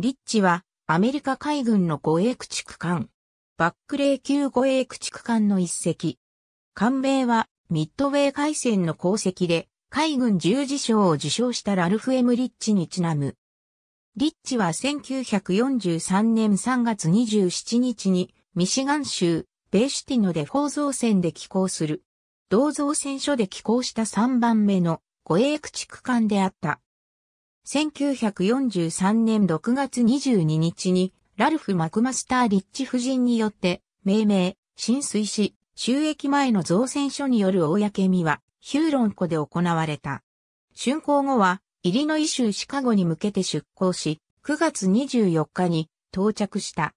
リッチはアメリカ海軍の護衛駆逐艦。バックレー級護衛駆逐艦の一隻。艦名はミッドウェー海戦の功績で海軍十字章を受賞したラルフ・エム・リッチにちなむ。リッチは1943年3月27日にミシガン州ベーシュティノでフォー造船で寄港する。同造船所で寄港した3番目の護衛駆逐艦であった。1943年6月22日に、ラルフ・マクマスター・リッチ夫人によって、命名、浸水し、収益前の造船所による公見は、ヒューロン湖で行われた。竣工後は、イリノイ州シカゴに向けて出港し、9月24日に到着した。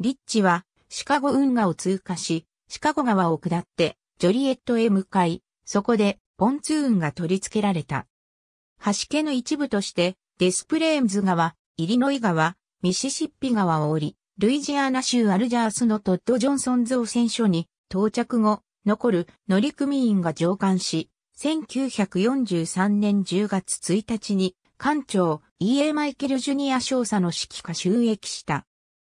リッチは、シカゴ運河を通過し、シカゴ川を下って、ジョリエットへ向かい、そこで、ポンツーンが取り付けられた。橋家の一部として、デスプレームズ川、イリノイ川、ミシシッピ川を降り、ルイジアナ州アルジャースのトッド・ジョンソン造船所に到着後、残る乗組員が上官し、1943年10月1日に、艦長、E.A. マイケル・ジュニア少佐の指揮下収益した。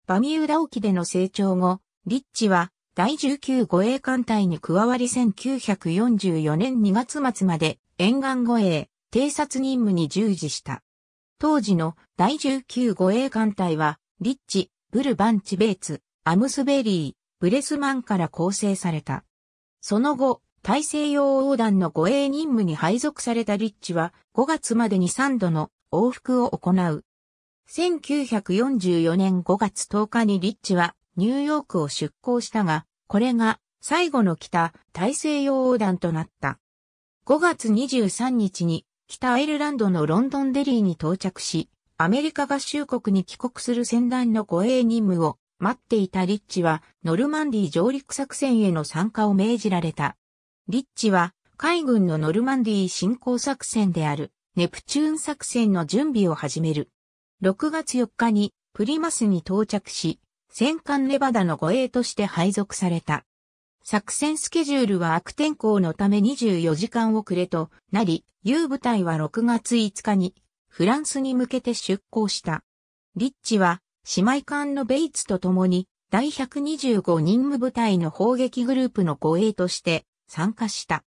バミューダ沖での成長後、リッチは第19護衛艦隊に加わり1944年2月末まで沿岸護衛、偵察任務に従事した。当時の第19護衛艦隊は、リッチ、ブルバンチベーツ、アムスベリー、ブレスマンから構成された。その後、大西洋横断の護衛任務に配属されたリッチは5月までに3度の往復を行う。1944年5月10日にリッチはニューヨークを出港したが、これが最後の北大西洋横断となった。5月23日に北アイルランドのロンドンデリーに到着し、アメリカ合衆国に帰国する船団の護衛任務を待っていたリッチはノルマンディ上陸作戦への参加を命じられた。リッチは海軍のノルマンディ侵攻作戦であるネプチューン作戦の準備を始める。6月4日にプリマスに到着し、戦艦ネバダの護衛として配属された。作戦スケジュールは悪天候のため24時間遅れとなり、U 部隊は6月5日にフランスに向けて出港した。リッチは姉妹艦のベイツと共に第125任務部隊の砲撃グループの護衛として参加した。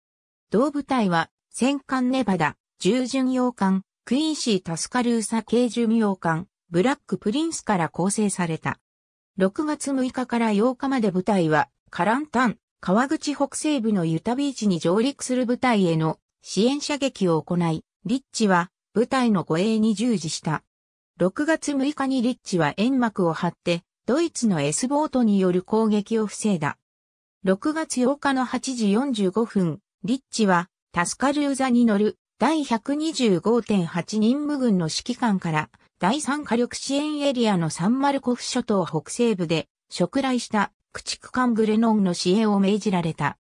同部隊は戦艦ネバダ、従巡洋艦、クインシー・タスカルーサ系巡洋艦、ブラック・プリンスから構成された。6月6日から8日まで部隊はカランタン、川口北西部のユタビーチに上陸する部隊への支援射撃を行い、リッチは部隊の護衛に従事した。6月6日にリッチは煙幕を張って、ドイツの S ボートによる攻撃を防いだ。6月8日の8時45分、リッチはタスカルーザに乗る第125.8任務軍の指揮官から第3火力支援エリアのサンマルコフ諸島北西部で食来した駆逐艦グレノンの支援を命じられた。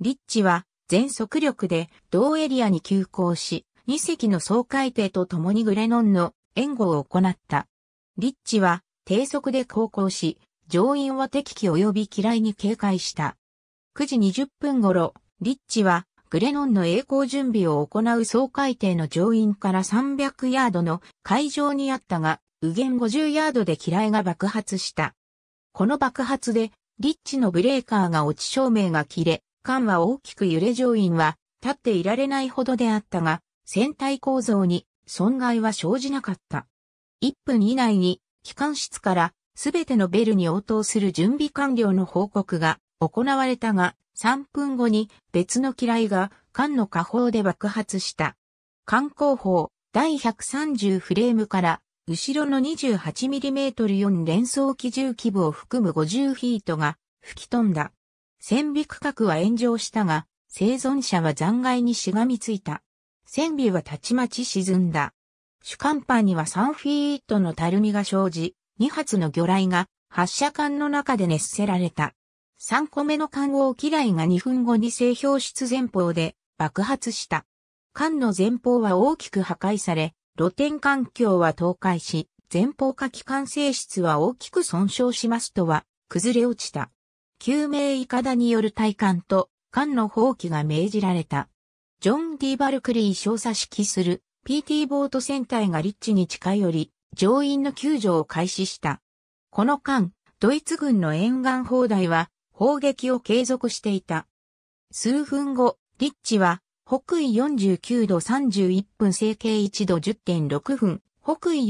リッチは全速力で同エリアに急行し、2隻の総海艇と共にグレノンの援護を行った。リッチは低速で航行し、乗員は敵機及び機雷に警戒した。9時20分頃、リッチはグレノンの栄光準備を行う総海艇の乗員から300ヤードの海上にあったが、右舷50ヤードで機雷が爆発した。この爆発でリッチのブレーカーが落ち照明が切れ、缶は大きく揺れ乗員は立っていられないほどであったが、船体構造に損害は生じなかった。1分以内に機関室からすべてのベルに応答する準備完了の報告が行われたが、3分後に別の機雷が艦の下方で爆発した。缶工法第130フレームから後ろの 28mm4 連装機銃基部を含む50フィートが吹き飛んだ。船尾区画は炎上したが、生存者は残骸にしがみついた。船尾はたちまち沈んだ。主甲板には3フィートのたるみが生じ、2発の魚雷が発射管の中で熱せられた。3個目の艦王機雷が2分後に製氷室前方で爆発した。艦の前方は大きく破壊され、露天環境は倒壊し、前方下機関性質は大きく損傷しますとは、崩れ落ちた。救命いかだによる体感と、艦の放棄が命じられた。ジョン・ディ・バルクリー少佐指揮する PT ボート船隊がリッチに近寄り、乗員の救助を開始した。この間、ドイツ軍の沿岸砲台は砲撃を継続していた。数分後、リッチは北緯49度31分整形1度10.6分、北緯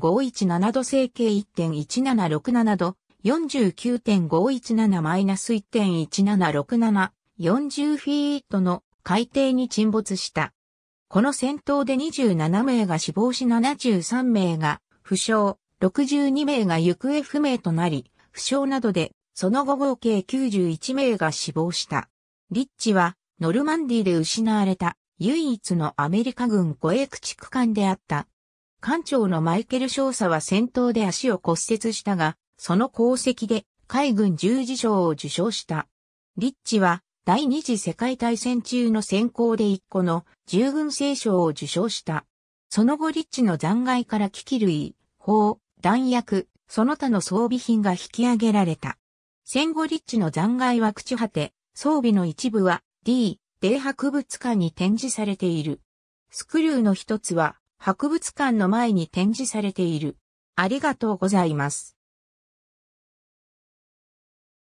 49.517度整形1.1767度、49.517-1.1767、40フィートの海底に沈没した。この戦闘で27名が死亡し73名が負傷、62名が行方不明となり、負傷などで、その後合計91名が死亡した。リッチは、ノルマンディで失われた唯一のアメリカ軍護衛駆逐艦であった。艦長のマイケル少佐は戦闘で足を骨折したが、その功績で海軍十字章を受賞した。リッチは第二次世界大戦中の戦功で一個の従軍聖章を受賞した。その後リッチの残骸から機器類、砲、弾薬、その他の装備品が引き上げられた。戦後リッチの残骸は朽ち果て、装備の一部は D、米博物館に展示されている。スクリューの一つは、博物館の前に展示されている。ありがとうございます。